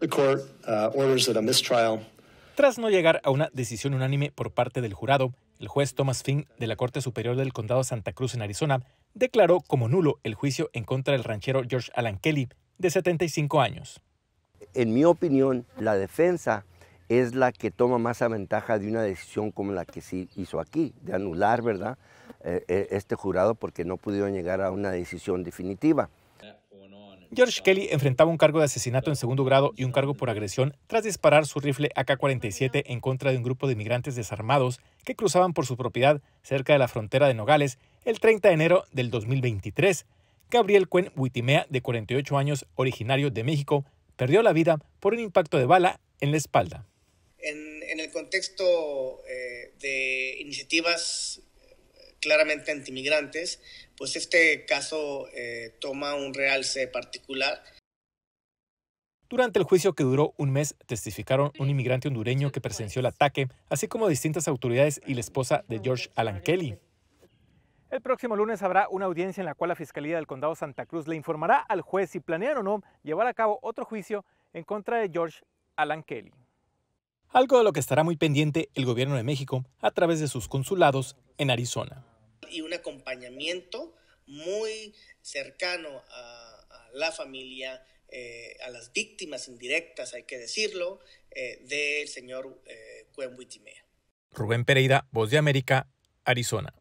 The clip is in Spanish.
Uh, Tras no llegar a una decisión unánime por parte del jurado, el juez Thomas Finn, de la Corte Superior del Condado Santa Cruz en Arizona declaró como nulo el juicio en contra del ranchero George Alan Kelly, de 75 años. En mi opinión, la defensa es la que toma más ventaja de una decisión como la que se hizo aquí, de anular, ¿verdad?, eh, eh, este jurado porque no pudieron llegar a una decisión definitiva. George Kelly enfrentaba un cargo de asesinato en segundo grado y un cargo por agresión tras disparar su rifle AK-47 en contra de un grupo de inmigrantes desarmados que cruzaban por su propiedad cerca de la frontera de Nogales el 30 de enero del 2023. Gabriel Cuen Huitimea, de 48 años, originario de México, perdió la vida por un impacto de bala en la espalda. En, el contexto eh, de iniciativas claramente antimigrantes, pues este caso eh, toma un realce particular. Durante el juicio que duró un mes, testificaron un mm. inmigrante hondureño que pues. presenció el ataque, así como distintas autoridades y la esposa de George Alan Kelly. El próximo lunes habrá una audiencia en la cual la Fiscalía del Condado Santa Cruz le informará al juez si planean o no llevar a cabo otro juicio en contra de George Alan Kelly. Algo de lo que estará muy pendiente el gobierno de México a través de sus consulados en Arizona y un acompañamiento muy cercano a, la familia, eh, a las víctimas indirectas, hay que decirlo, eh, del señor eh, Rubén Pereira, Voz de América, Arizona.